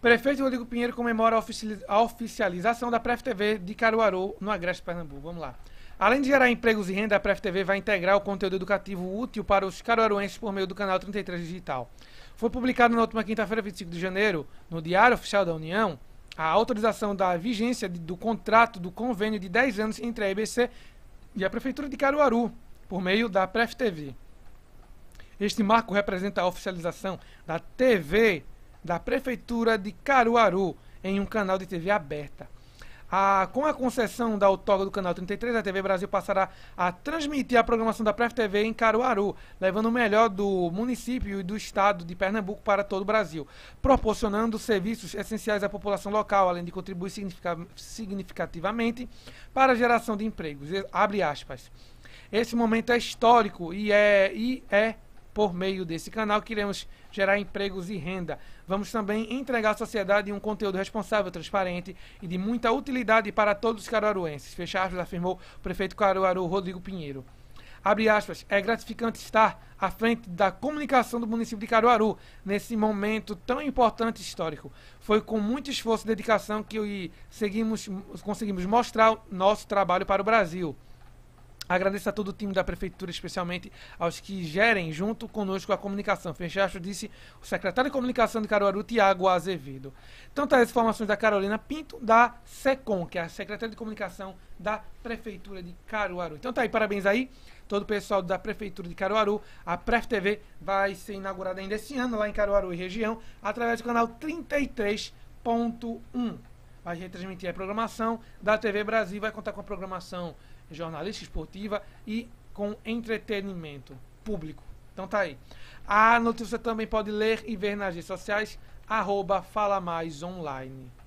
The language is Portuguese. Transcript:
Prefeito Rodrigo Pinheiro comemora a oficialização da PrefTV de Caruaru, no Agreste Pernambuco. Vamos lá. Além de gerar empregos e renda, a PrefTV vai integrar o conteúdo educativo útil para os caruaruenses por meio do canal 33 Digital. Foi publicado na última quinta-feira, 25 de janeiro, no Diário Oficial da União, a autorização da vigência do contrato do convênio de 10 anos entre a EBC e a Prefeitura de Caruaru, por meio da PrefTV. Este marco representa a oficialização da TV da Prefeitura de Caruaru em um canal de TV aberta. A, com a concessão da outorga do canal 33, a TV Brasil passará a transmitir a programação da Pref TV em Caruaru, levando o melhor do município e do estado de Pernambuco para todo o Brasil, proporcionando serviços essenciais à população local, além de contribuir significativamente para a geração de empregos. Abre aspas. Esse momento é histórico e é, e é por meio desse canal que iremos gerar empregos e renda. Vamos também entregar à sociedade um conteúdo responsável, transparente e de muita utilidade para todos os caruaruenses. Fecha aspas, afirmou o prefeito Caruaru, Rodrigo Pinheiro. Abre aspas, é gratificante estar à frente da comunicação do município de Caruaru nesse momento tão importante histórico. Foi com muito esforço e dedicação que seguimos, conseguimos mostrar nosso trabalho para o Brasil. Agradeço a todo o time da Prefeitura, especialmente aos que gerem junto conosco a comunicação. Fechacho disse o secretário de Comunicação de Caruaru, Tiago Azevedo. Então, tá as informações da Carolina Pinto, da SECOM, que é a Secretaria de Comunicação da Prefeitura de Caruaru. Então, tá aí, parabéns aí todo o pessoal da Prefeitura de Caruaru. A Pref TV vai ser inaugurada ainda esse ano, lá em Caruaru e região, através do canal 33.1. Vai retransmitir a programação da TV Brasil, vai contar com a programação jornalista esportiva e com entretenimento público. Então tá aí. A notícia também pode ler e ver nas redes sociais, arroba Fala Mais Online.